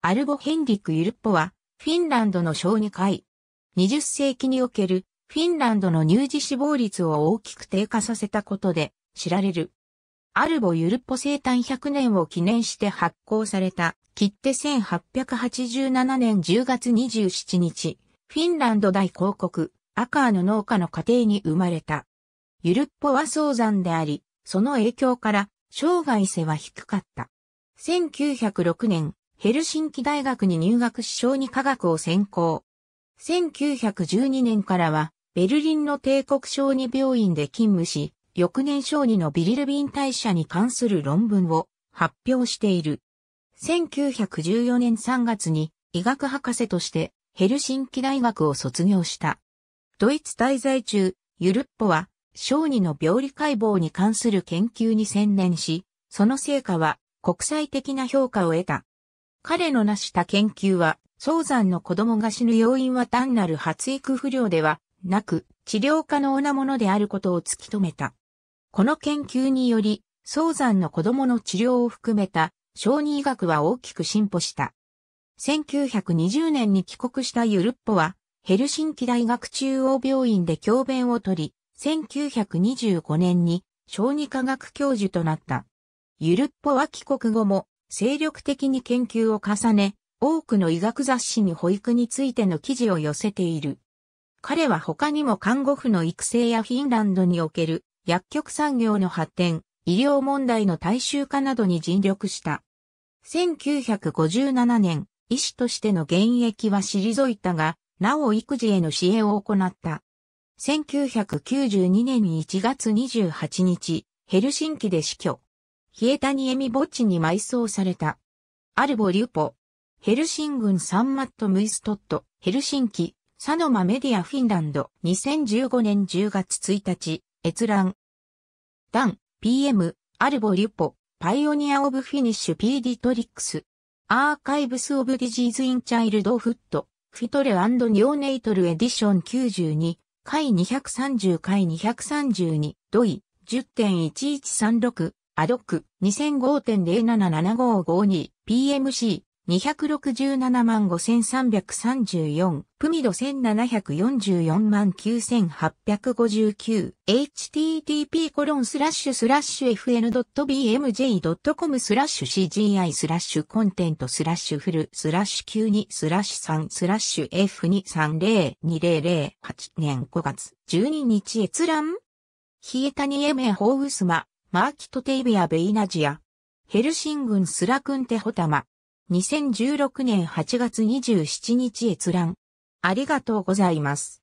アルボ・ヘンリク・ユルッポは、フィンランドの小児科医。20世紀における、フィンランドの乳児死亡率を大きく低下させたことで、知られる。アルボ・ユルッポ生誕100年を記念して発行された、切手1887年10月27日、フィンランド大公国、アカーの農家の家庭に生まれた。ユルッポは早産であり、その影響から、生涯性は低かった。1906年、ヘルシンキ大学に入学し小児科学を専攻。1912年からは、ベルリンの帝国小児病院で勤務し、翌年小児のビリルビン代謝に関する論文を発表している。1914年3月に医学博士としてヘルシンキ大学を卒業した。ドイツ滞在中、ユルッポは小児の病理解剖に関する研究に専念し、その成果は国際的な評価を得た。彼の成した研究は、早産の子供が死ぬ要因は単なる発育不良ではなく、治療可能なものであることを突き止めた。この研究により、早産の子供の治療を含めた小児医学は大きく進歩した。1920年に帰国したユルッポは、ヘルシンキ大学中央病院で教鞭を取り、1925年に小児科学教授となった。ユルッポは帰国後も精力的に研究を重ね、多くの医学雑誌に保育についての記事を寄せている。彼は他にも看護婦の育成やフィンランドにおける薬局産業の発展、医療問題の大衆化などに尽力した。1957年、医師としての現役は退いたが、なお育児への支援を行った。1992年1月28日、ヘルシンキで死去。冷えニエミ墓地に埋葬された。アルボ・リュポ。ヘルシン軍サンマット・ムイストット、ヘルシンキ、サノマメディア・フィンランド、2015年10月1日、閲覧。ダン、PM、アルボ・リュポ、パイオニア・オブ・フィニッシュ・ピーディトリックス。アーカイブス・オブ・ディジーズ・イン・チャイルド・フット、フィトレ・ニオネイトル・エディション92、回230回232、ドイ、10.1136、アドック2005.077552 PMC 267万5334プミド1744万9859 http コロンスラッシュスラッシュ fn.bmj.com スラッシュ cgi スラッシュコンテントスラッシュフルスラッシュ92スラッシュ3スラッシュ f 2 3 0 2 0 0 8年5月12日閲覧冷えたにえめほうすまマーキトテイビア・ベイナジア、ヘルシングン・スラクンテ・ホタマ、2016年8月27日閲覧。ありがとうございます。